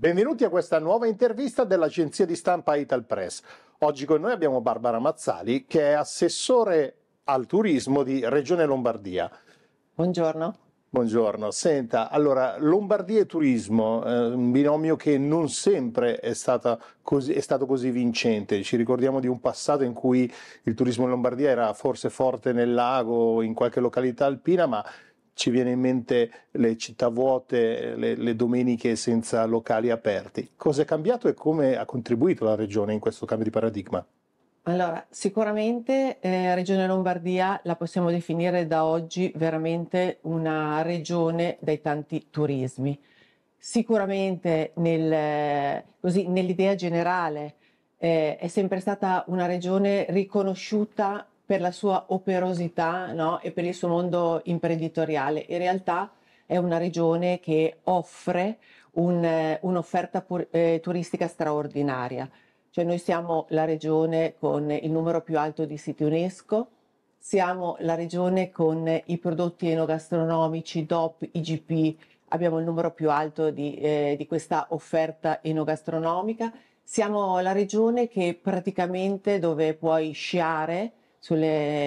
Benvenuti a questa nuova intervista dell'agenzia di stampa Ital Press. Oggi con noi abbiamo Barbara Mazzali, che è assessore al turismo di Regione Lombardia. Buongiorno. Buongiorno, senta, allora Lombardia e turismo, eh, un binomio che non sempre è, così, è, stato così vincente, ci ricordiamo di un passato in cui il turismo in Lombardia era forse forte nel lago, o in qualche località alpina, ma ci viene in mente le città vuote, le, le domeniche senza locali aperti. Cosa è cambiato e come ha contribuito la Regione in questo cambio di paradigma? Allora, sicuramente eh, Regione Lombardia la possiamo definire da oggi veramente una regione dai tanti turismi. Sicuramente nel, così, nell'idea generale eh, è sempre stata una regione riconosciuta per la sua operosità no? e per il suo mondo imprenditoriale. In realtà è una regione che offre un, eh, un'offerta pur, eh, turistica straordinaria. Cioè noi siamo la regione con il numero più alto di siti UNESCO, siamo la regione con i prodotti enogastronomici, DOP, IGP, abbiamo il numero più alto di, eh, di questa offerta enogastronomica, siamo la regione che praticamente dove puoi sciare,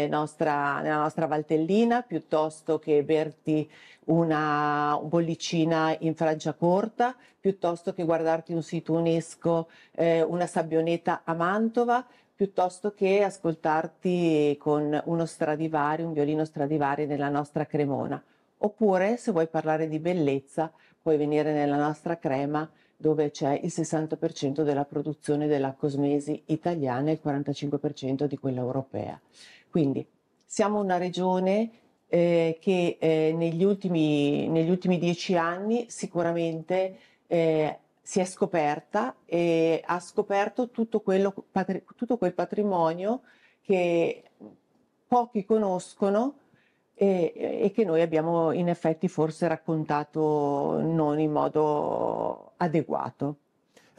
nostra, nella nostra Valtellina piuttosto che berti una bollicina in Francia corta, piuttosto che guardarti un sito UNESCO, eh, una sabbioneta a Mantova, piuttosto che ascoltarti con uno stradivari, un violino stradivari nella nostra Cremona. Oppure, se vuoi parlare di bellezza, puoi venire nella nostra crema dove c'è il 60% della produzione della cosmesi italiana e il 45% di quella europea. Quindi siamo una regione eh, che eh, negli, ultimi, negli, ultimi, dieci anni sicuramente eh, si è scoperta e ha scoperto tutto, quello, patri, tutto quel patrimonio che pochi conoscono e, e che noi abbiamo in effetti forse raccontato non in modo adeguato.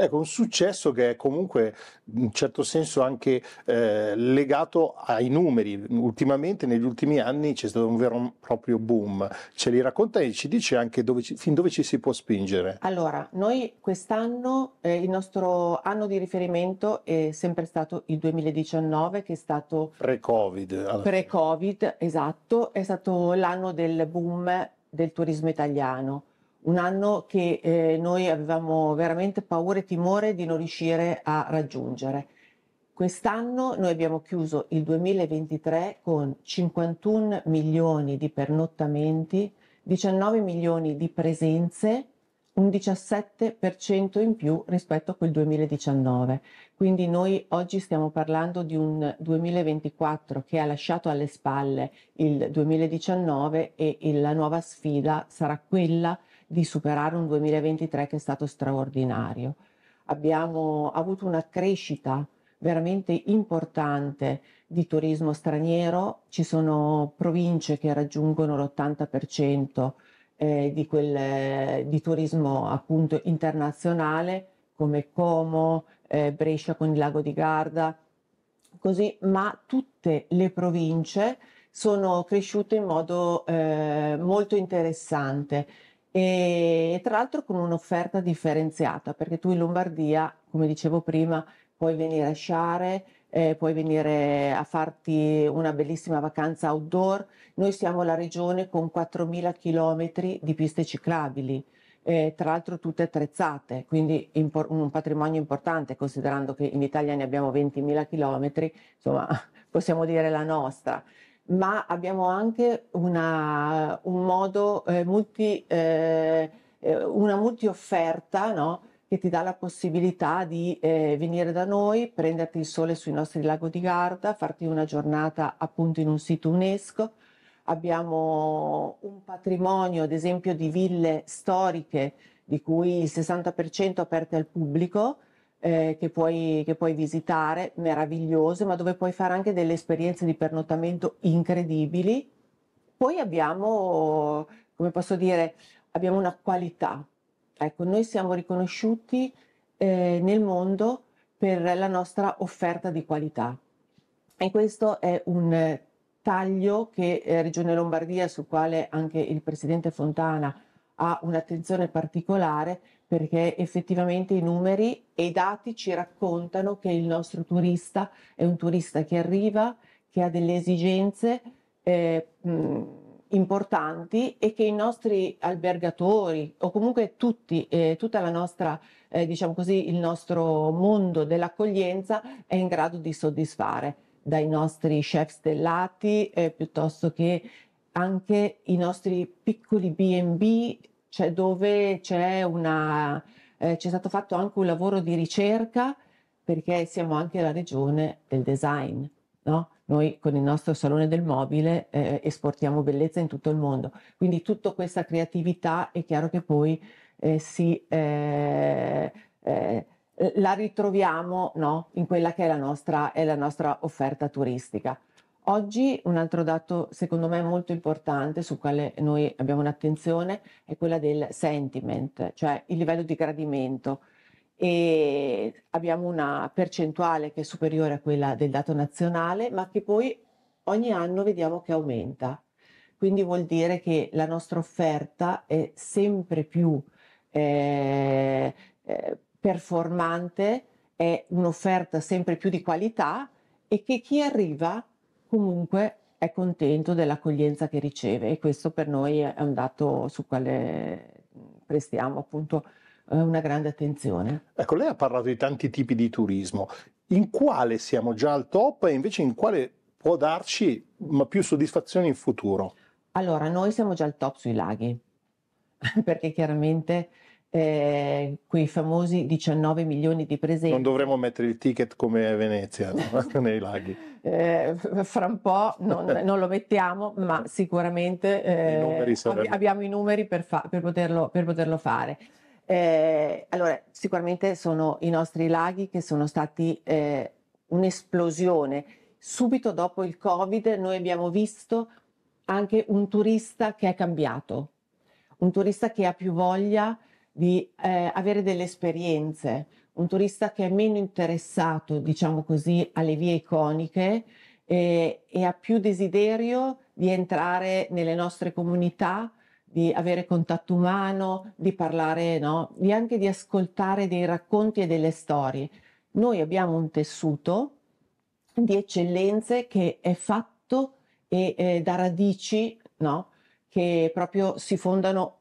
Ecco, un successo che è comunque in un certo senso anche eh, legato ai numeri. Ultimamente, negli ultimi anni, c'è stato un vero e proprio boom. Ce li racconta e ci dice anche dove ci, fin dove ci si può spingere. Allora, noi quest'anno, eh, il nostro anno di riferimento è sempre stato il 2019, che è stato... Pre-Covid. Pre-Covid, esatto. È stato l'anno del boom del turismo italiano un anno che eh, noi avevamo veramente paura e timore di non riuscire a raggiungere. Quest'anno noi abbiamo chiuso il 2023 con 51 milioni di pernottamenti, 19 milioni di presenze, un 17% in più rispetto a quel 2019. Quindi noi oggi stiamo parlando di un 2024 che ha lasciato alle spalle il 2019 e la nuova sfida sarà quella di superare un 2023 che è stato straordinario. Abbiamo avuto una crescita veramente importante di turismo straniero, ci sono province che raggiungono l'80% eh, di, quel, eh, di turismo appunto internazionale come Como, eh, Brescia con il lago di Garda, così, ma tutte le province sono cresciute in modo eh, molto interessante e tra l'altro con un'offerta differenziata perché tu in Lombardia, come dicevo prima, puoi venire a sciare, eh, puoi venire a farti una bellissima vacanza outdoor. Noi siamo la regione con 4.000 km di piste ciclabili, eh, tra l'altro tutte attrezzate, quindi impor- un patrimonio importante considerando che in Italia ne abbiamo 20.000 km, insomma possiamo dire la nostra ma abbiamo anche una, un modo, eh, multi, eh, eh, una multiofferta no? che ti dà la possibilità di eh, venire da noi, prenderti il sole sui nostri lago di Garda, farti una giornata appunto in un sito UNESCO. Abbiamo un patrimonio, ad esempio, di ville storiche di cui il 60% aperte al pubblico, eh, che, puoi, che, puoi, visitare, meravigliose, ma dove puoi fare anche delle esperienze di pernottamento incredibili. Poi abbiamo, come posso dire, abbiamo una qualità. Ecco, noi siamo riconosciuti eh, nel mondo per la nostra offerta di qualità. E questo è un taglio che eh, Regione Lombardia, sul quale anche il Presidente Fontana ha ha un'attenzione particolare perché effettivamente i numeri e i dati ci raccontano che il nostro turista è un turista che arriva, che ha delle esigenze eh, importanti e che i nostri albergatori o comunque tutti, eh, tutta la nostra, eh, diciamo così, il nostro mondo dell'accoglienza è in grado di soddisfare dai nostri chef stellati eh, piuttosto che anche i nostri piccoli BB, cioè dove c'è, una, eh, c'è stato fatto anche un lavoro di ricerca perché siamo anche la regione del design. No? Noi con il nostro salone del mobile eh, esportiamo bellezza in tutto il mondo, quindi tutta questa creatività è chiaro che poi eh, si, eh, eh la ritroviamo no? in quella che è la nostra, è la nostra offerta turistica. Oggi un altro dato secondo me molto importante su quale noi abbiamo un'attenzione è quella del sentiment, cioè il livello di gradimento e abbiamo una percentuale che è superiore a quella del dato nazionale ma che poi ogni anno vediamo che aumenta. Quindi vuol dire che la nostra offerta è sempre più eh, eh performante, è un'offerta sempre più di qualità e che chi arriva comunque è contento dell'accoglienza che riceve e questo per noi è un dato su quale prestiamo appunto eh, una grande attenzione. Ecco, lei ha parlato di tanti tipi di turismo, in quale siamo già al top e invece in quale può darci più soddisfazione in futuro? Allora, noi siamo già al top sui laghi, perché chiaramente eh, quei famosi 19 milioni di presenti. Non dovremmo mettere il ticket come Venezia nei laghi. Eh, fra un po' non, non, lo mettiamo, ma sicuramente eh, I sarebbe... abbiamo i numeri per, fa- per, poterlo, per poterlo, fare. Eh, allora, sicuramente sono i nostri laghi che sono stati eh, un'esplosione. Subito dopo il Covid noi abbiamo visto anche un turista che è cambiato, un turista che ha più voglia di eh, avere delle esperienze, un turista che è meno interessato, diciamo così, alle vie iconiche eh, e ha più desiderio di entrare nelle nostre comunità, di avere contatto umano, di parlare, no? E anche di ascoltare dei racconti e delle storie. Noi abbiamo un tessuto di eccellenze che è fatto e, eh, da radici no? che proprio si fondano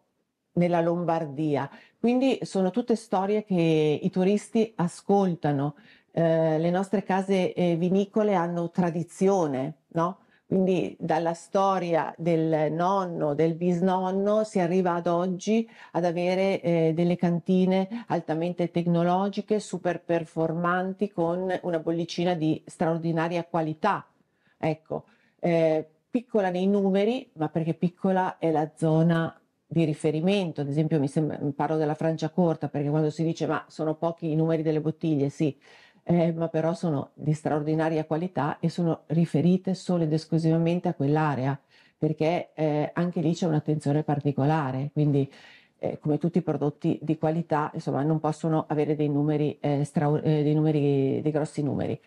nella Lombardia. Quindi sono tutte storie che i turisti ascoltano. Eh, le nostre case eh, vinicole hanno tradizione, no? Quindi dalla storia del nonno, del bisnonno, si arriva ad oggi ad avere eh, delle cantine altamente tecnologiche, super performanti, con una bollicina di straordinaria qualità. Ecco, eh, piccola nei numeri, ma perché piccola è la zona di riferimento, ad esempio mi sembra, parlo della Francia corta perché quando si dice ma sono pochi i numeri delle bottiglie, sì, eh, ma però sono di straordinaria qualità e sono riferite solo ed esclusivamente a quell'area, perché eh, anche lì c'è un'attenzione particolare, quindi eh, come tutti i prodotti di qualità, insomma, non possono avere dei numeri, eh, stra- eh, dei, numeri dei grossi numeri.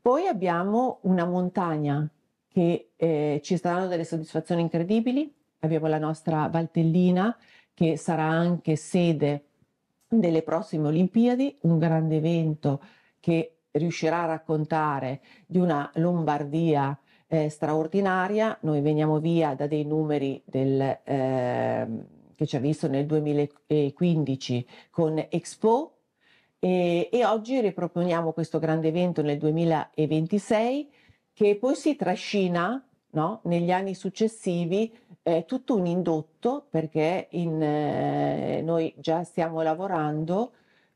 Poi abbiamo una montagna che eh, ci sta dando delle soddisfazioni incredibili, abbiamo la nostra Valtellina che sarà anche sede delle prossime Olimpiadi, un grande evento che riuscirà a raccontare di una Lombardia eh, straordinaria. Noi veniamo via da dei numeri del, eh, che ci ha visto nel 2015 con Expo e, e oggi riproponiamo questo grande evento nel 2026 che poi si trascina no? negli anni successivi è tutto un indotto perché in, eh, noi già stiamo lavorando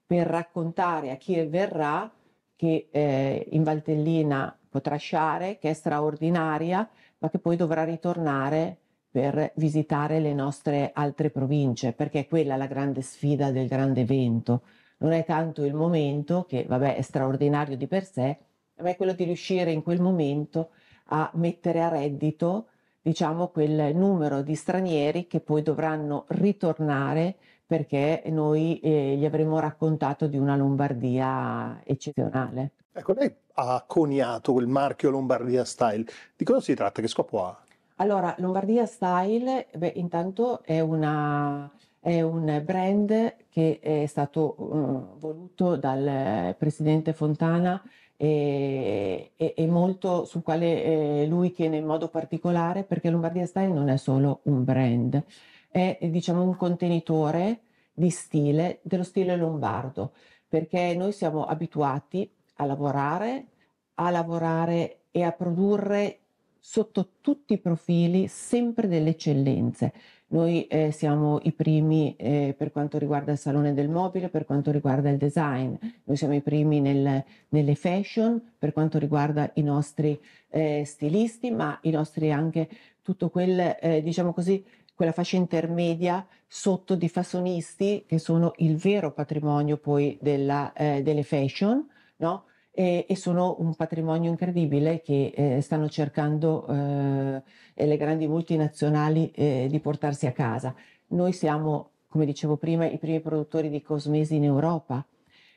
per raccontare a chi verrà che eh, in Valtellina potrà sciare, che è straordinaria, ma che poi dovrà ritornare per visitare le nostre altre province, perché è quella la grande sfida del grande evento. Non è tanto il momento, che vabbè è straordinario di per sé, ma è quello di riuscire in quel momento a mettere a reddito diciamo, quel numero di stranieri che poi dovranno ritornare perché noi eh, gli avremo raccontato di una Lombardia eccezionale. Ecco, lei ha coniato il marchio Lombardia Style. Di cosa si tratta? Che scopo ha? Allora, Lombardia Style, beh, intanto è, una, è, un brand che è stato um, voluto dal eh, presidente Fontana e, e, e molto sul quale eh, lui tiene in modo particolare perché Lombardia Style non è solo un brand, è eh, diciamo un contenitore di stile, dello stile lombardo, perché noi siamo abituati a lavorare, a lavorare e a produrre sotto tutti i profili sempre delle eccellenze noi eh, siamo i primi eh, per quanto riguarda il salone del mobile, per quanto riguarda il design, noi siamo i primi nel, nelle fashion, per quanto riguarda i nostri eh, stilisti, ma i nostri anche tutto quel, eh, diciamo così, quella fascia intermedia sotto di fasonisti che sono il vero patrimonio poi della, eh, delle fashion, no? e, e sono un patrimonio incredibile che eh, stanno cercando eh, le grandi multinazionali eh, di portarsi a casa. Noi siamo, come dicevo prima, i primi produttori di cosmesi in Europa,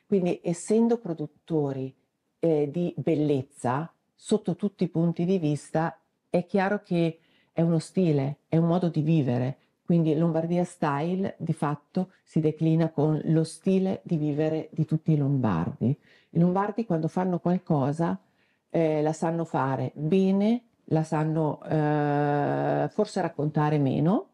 quindi essendo produttori eh, di bellezza sotto tutti i punti di vista, è chiaro che è uno stile, è un modo di vivere quindi Lombardia Style di fatto si declina con lo stile di vivere di tutti i lombardi. I lombardi quando fanno qualcosa eh, la sanno fare bene, la sanno eh, forse raccontare meno,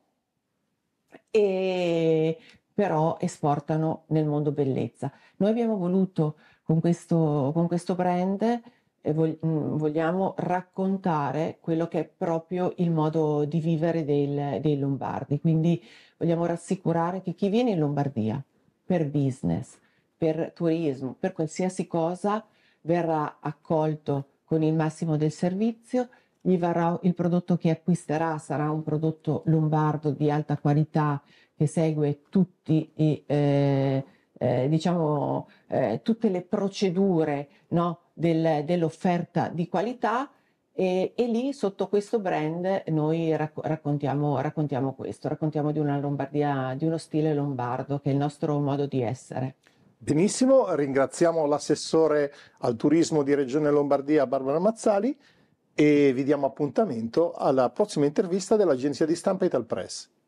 e però esportano nel mondo bellezza. Noi abbiamo voluto con questo, con questo brand e mm, vogliamo raccontare quello che è proprio il modo di vivere del, dei lombardi, quindi vogliamo rassicurare che chi viene in Lombardia per business, per turismo, per qualsiasi cosa, verrà accolto con il massimo del servizio, gli varrà, il prodotto che acquisterà sarà un prodotto lombardo di alta qualità che segue tutti i... Eh, eh, diciamo, eh, tutte le procedure no, del, dell'offerta di qualità e, e, lì sotto questo brand noi racco- raccontiamo, raccontiamo, questo, raccontiamo di una Lombardia, di uno stile lombardo che è il nostro modo di essere. Benissimo, ringraziamo l'assessore al turismo di Regione Lombardia Barbara Mazzali e vi diamo appuntamento alla prossima intervista dell'agenzia di stampa Ital Press.